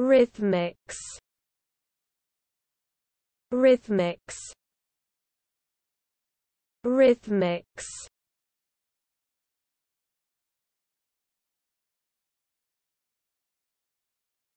rhythmics rhythmics rhythmics